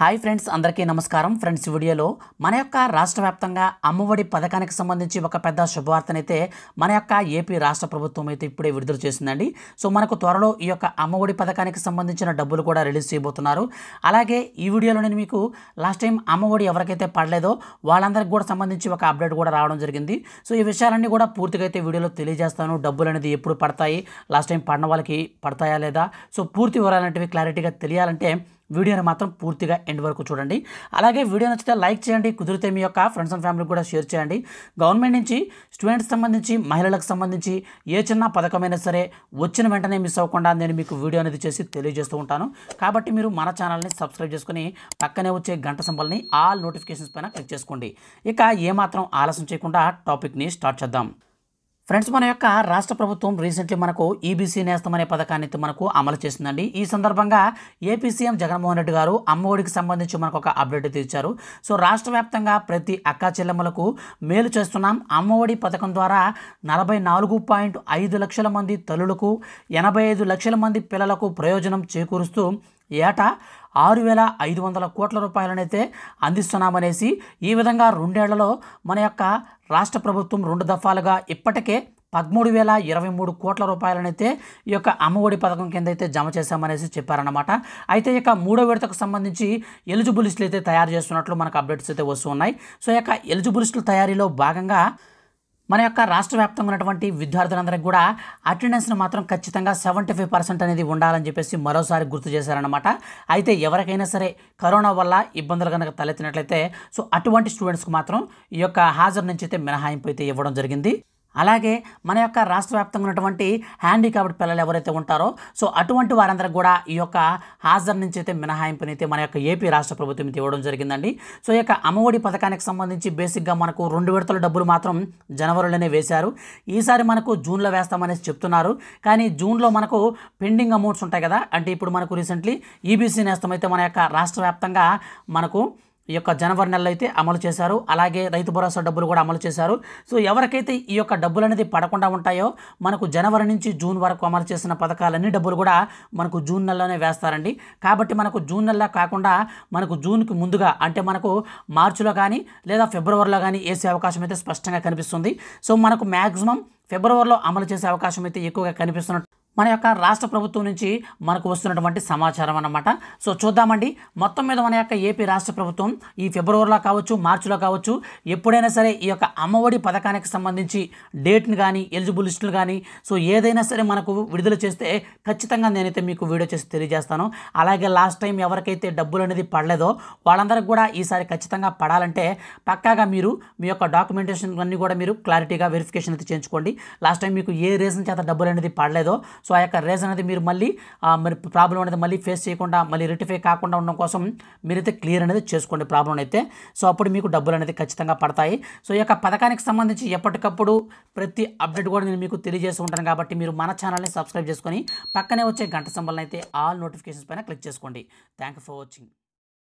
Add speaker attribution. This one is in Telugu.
Speaker 1: హాయ్ ఫ్రెండ్స్ అందరికీ నమస్కారం ఫ్రెండ్స్ వీడియోలో మన యొక్క రాష్ట్ర వ్యాప్తంగా అమ్మఒడి పథకానికి సంబంధించి ఒక పెద్ద శుభవార్తనైతే మన యొక్క ఏపీ రాష్ట్ర ప్రభుత్వం అయితే ఇప్పుడే విడుదల చేసిందండి సో మనకు త్వరలో ఈ యొక్క అమ్మఒడి పథకానికి సంబంధించిన డబ్బులు కూడా రిలీజ్ చేయబోతున్నారు అలాగే ఈ వీడియోలో నేను మీకు లాస్ట్ టైం అమ్మఒడి ఎవరికైతే పడలేదో వాళ్ళందరికీ కూడా సంబంధించి ఒక అప్డేట్ కూడా రావడం జరిగింది సో ఈ విషయాలన్నీ కూడా పూర్తిగా అయితే వీడియోలో తెలియజేస్తాను డబ్బులు అనేది ఎప్పుడు పడతాయి లాస్ట్ టైం పడిన వాళ్ళకి పడతాయా లేదా సో పూర్తి వివరాలు క్లారిటీగా తెలియాలంటే వీడియోని మాత్రం పూర్తిగా ఎండ్ వరకు చూడండి అలాగే వీడియో నచ్చితే లైక్ చేయండి కుదిరితే మీ యొక్క ఫ్రెండ్స్ అండ్ ఫ్యామిలీకి కూడా షేర్ చేయండి గవర్నమెంట్ నుంచి స్టూడెంట్స్ సంబంధించి మహిళలకు సంబంధించి ఏ చిన్న పథకమైనా సరే వచ్చిన వెంటనే మిస్ అవ్వకుండా నేను మీకు వీడియో అనేది చేసి తెలియజేస్తూ ఉంటాను కాబట్టి మీరు మన ఛానల్ని సబ్స్క్రైబ్ చేసుకుని పక్కనే వచ్చే గంట సంబల్ని ఆల్ నోటిఫికేషన్స్ పైన క్లిక్ చేసుకోండి ఇక ఏమాత్రం ఆలస్యం చేయకుండా టాపిక్ని స్టార్ట్ చేద్దాం ఫ్రెండ్స్ మన యొక్క రాష్ట్ర ప్రభుత్వం రీసెంట్లీ మనకు ఈబీసీ e నేస్తం అనే పథకాన్ని మనకు అమలు చేసిందండి ఈ సందర్భంగా ఏపీ సీఎం జగన్మోహన్ రెడ్డి గారు అమ్మఒడికి సంబంధించి మనకు ఒక అప్డేట్ తీర్చారు సో రాష్ట్ర వ్యాప్తంగా ప్రతి అక్క చెల్లెమ్మలకు మేలు చేస్తున్నాం అమ్మఒడి పథకం ద్వారా నలభై నాలుగు పాయింట్ ఐదు లక్షల మంది తల్లులకు ఎనభై ఐదు లక్షల మంది పిల్లలకు ప్రయోజనం చేకూరుస్తూ ఏటా ఆరు వేల ఐదు వందల కోట్ల రూపాయలనైతే అందిస్తున్నామనేసి ఈ విధంగా రెండేళ్లలో మన యొక్క రాష్ట్ర ప్రభుత్వం రెండు దఫాలుగా ఇప్పటికే పదమూడు వేల ఇరవై మూడు కోట్ల రూపాయలనైతే ఈ యొక్క అమ్మఒడి పథకం కింద అయితే జమ చేశామనేసి చెప్పారన్నమాట అయితే ఇక మూడో విడతకు సంబంధించి ఎలిజిబుల్ లిస్టులు అయితే తయారు చేస్తున్నట్లు మనకు అప్డేట్స్ అయితే వస్తున్నాయి సో యొక్క ఎలిజిబుల్ లిస్టుల తయారీలో భాగంగా మన యొక్క రాష్ట్ర వ్యాప్తంగా ఉన్నటువంటి విద్యార్థులందరికీ కూడా అటెండెన్స్ను మాత్రం ఖచ్చితంగా సెవెంటీ ఫైవ్ పర్సెంట్ అనేది ఉండాలని చెప్పేసి మరోసారి గుర్తు చేశారనమాట అయితే ఎవరికైనా సరే కరోనా వల్ల ఇబ్బందులు కనుక తలెత్తినట్లయితే సో అటువంటి స్టూడెంట్స్కి మాత్రం ఈ యొక్క హాజరు నుంచి అయితే మినహాయింపు అయితే ఇవ్వడం జరిగింది అలాగే మన యొక్క రాష్ట్ర వ్యాప్తంగా ఉన్నటువంటి హ్యాండిక్యాప్డ్ పిల్లలు ఎవరైతే ఉంటారో సో అటువంటి వారందరికీ కూడా ఈ యొక్క హాజరు నుంచి అయితే మినహాయింపుని అయితే మన యొక్క ఏపీ రాష్ట్ర ప్రభుత్వం ఇవ్వడం జరిగిందండి సో ఈ యొక్క అమ్మఒడి పథకానికి సంబంధించి బేసిక్గా మనకు రెండు విడతల డబ్బులు మాత్రం జనవరిలోనే వేశారు ఈసారి మనకు జూన్లో వేస్తామనేసి చెప్తున్నారు కానీ జూన్లో మనకు పెండింగ్ అమౌంట్స్ ఉంటాయి కదా అంటే ఇప్పుడు మనకు రీసెంట్లీ ఈబీసీ నేస్తం అయితే మన యొక్క రాష్ట్ర వ్యాప్తంగా మనకు ఈ యొక్క జనవరి నెలలో అయితే అమలు చేశారు అలాగే రైతు భరోసా డబ్బులు కూడా అమలు చేశారు సో ఎవరికైతే ఈ యొక్క డబ్బులు అనేది పడకుండా ఉంటాయో మనకు జనవరి నుంచి జూన్ వరకు అమలు చేసిన పథకాలన్నీ డబ్బులు కూడా మనకు జూన్ నెలలోనే వేస్తారండి కాబట్టి మనకు జూన్ నెలలో కాకుండా మనకు జూన్కి ముందుగా అంటే మనకు మార్చిలో కానీ లేదా ఫిబ్రవరిలో కానీ వేసే అవకాశం అయితే స్పష్టంగా కనిపిస్తుంది సో మనకు మ్యాక్సిమం ఫిబ్రవరిలో అమలు చేసే అవకాశం అయితే ఎక్కువగా కనిపిస్తున్నట్టు మన యొక్క రాష్ట్ర ప్రభుత్వం నుంచి మనకు వస్తున్నటువంటి సమాచారం అన్నమాట సో చూద్దామండి మొత్తం మీద మన యొక్క ఏపీ రాష్ట్ర ప్రభుత్వం ఈ ఫిబ్రవరిలో కావచ్చు మార్చిలో కావచ్చు ఎప్పుడైనా సరే ఈ యొక్క అమ్మఒడి పథకానికి సంబంధించి డేట్ని కానీ ఎలిజిబుల్ లిస్టులు కానీ సో ఏదైనా సరే మనకు విడుదల చేస్తే ఖచ్చితంగా నేనైతే మీకు వీడియో చేసి తెలియజేస్తాను అలాగే లాస్ట్ టైం ఎవరికైతే డబ్బులు అనేది పడలేదో వాళ్ళందరికి కూడా ఈసారి ఖచ్చితంగా పడాలంటే పక్కాగా మీరు మీ యొక్క డాక్యుమెంటేషన్ అన్నీ కూడా మీరు క్లారిటీగా వెరిఫికేషన్ అయితే చేయించుకోండి లాస్ట్ టైం మీకు ఏ రీజన్ చేత డబ్బులు అనేది పడలేదో సో ఆ యొక్క రీజన్ అనేది మీరు మళ్ళీ మరి ప్రాబ్లం అనేది మళ్ళీ ఫేస్ చేయకుండా మళ్ళీ రెటిఫై కాకుండా ఉండడం కోసం మీరైతే క్లియర్ అనేది చేసుకోండి ప్రాబ్లం అయితే సో అప్పుడు మీకు డబ్బులు అనేది ఖచ్చితంగా పడతాయి సో ఈ యొక్క పథకానికి సంబంధించి ఎప్పటికప్పుడు ప్రతి అప్డేట్ కూడా నేను మీకు తెలియజేస్తూ ఉంటాను కాబట్టి మీరు మన ఛానల్ని సబ్స్క్రైబ్ చేసుకొని పక్కనే వచ్చే గంట సంబంధం అయితే ఆల్ నోటిఫికేషన్స్ పైన క్లిక్ చేసుకోండి థ్యాంక్ ఫర్ వాచింగ్